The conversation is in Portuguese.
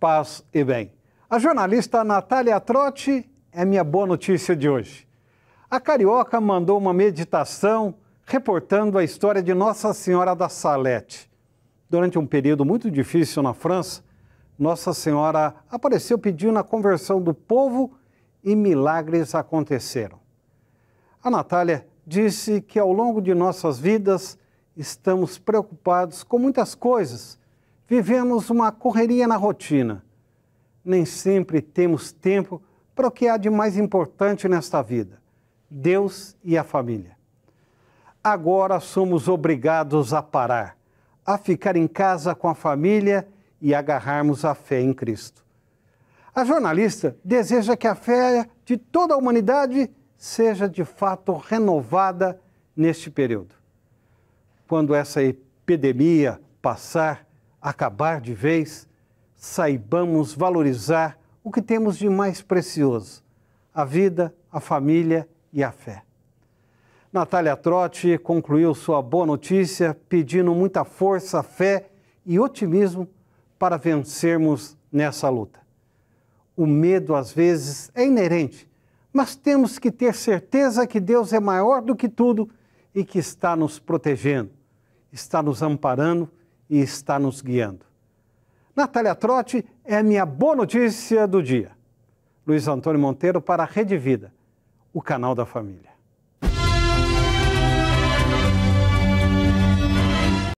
paz e bem. A jornalista Natália Trotti é minha boa notícia de hoje. A carioca mandou uma meditação reportando a história de Nossa Senhora da Salete. Durante um período muito difícil na França, Nossa Senhora apareceu pedindo a conversão do povo e milagres aconteceram. A Natália disse que ao longo de nossas vidas estamos preocupados com muitas coisas Vivemos uma correria na rotina. Nem sempre temos tempo para o que há de mais importante nesta vida: Deus e a família. Agora somos obrigados a parar, a ficar em casa com a família e agarrarmos a fé em Cristo. A jornalista deseja que a fé de toda a humanidade seja de fato renovada neste período. Quando essa epidemia passar, acabar de vez, saibamos valorizar o que temos de mais precioso: a vida, a família e a fé. Natália Trotti concluiu sua boa notícia pedindo muita força, fé e otimismo para vencermos nessa luta. O medo às vezes é inerente, mas temos que ter certeza que Deus é maior do que tudo e que está nos protegendo, está nos amparando e está nos guiando. Natália Trotti é a minha boa notícia do dia. Luiz Antônio Monteiro para a Rede Vida, o canal da família.